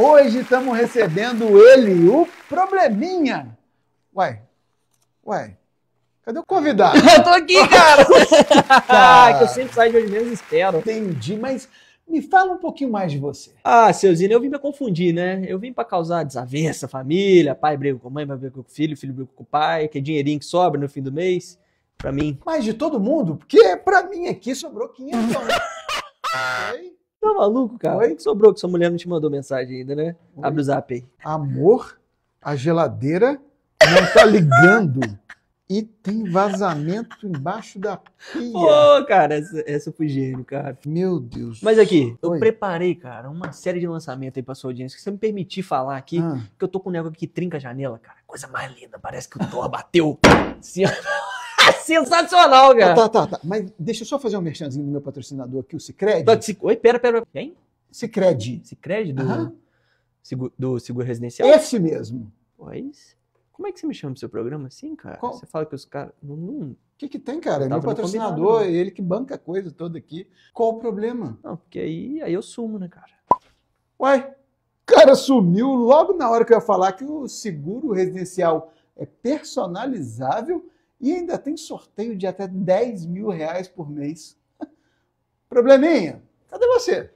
Hoje estamos recebendo ele, o Probleminha. Uai, uai, cadê o convidado? eu tô aqui, cara! ah, que eu sempre saio de onde menos espero. Entendi, mas me fala um pouquinho mais de você. Ah, seu Zino, eu vim pra confundir, né? Eu vim pra causar desavença, família, pai briga com mãe, mãe briga com filho, filho briga com o pai, que é dinheirinho que sobra no fim do mês, pra mim. Mas de todo mundo? Porque pra mim aqui sobrou 500 reais. Tá maluco, cara? Oi? que sobrou que sua mulher não te mandou mensagem ainda, né? Oi? Abre o zap aí. Amor, a geladeira não tá ligando. e tem vazamento embaixo da pia. Ô, oh, cara, essa, essa foi gênio, cara. Meu Deus. Mas aqui, Oi. eu preparei, cara, uma série de lançamento aí pra sua audiência. Que você me permitir falar aqui, ah. que eu tô com um negócio que trinca a janela, cara. Coisa mais linda, parece que o Thor bateu. Assim, sensacional, tá, cara. tá, tá, tá. Mas deixa eu só fazer um merchanzinho do meu patrocinador aqui, o Cicred. Tá, se... Oi, pera, pera. Quem? Cicred. Cicred do, seguro, do seguro residencial? Esse mesmo. Pois. Como é que você me chama pro seu programa assim, cara? Qual? Você fala que os caras. Não, O que, que tem, cara? É meu patrocinador, ele que banca a coisa toda aqui. Qual o problema? Não, porque aí, aí eu sumo, né, cara? Uai, cara sumiu logo na hora que eu ia falar que o seguro residencial é personalizável. E ainda tem sorteio de até 10 mil reais por mês. Probleminha, cadê você?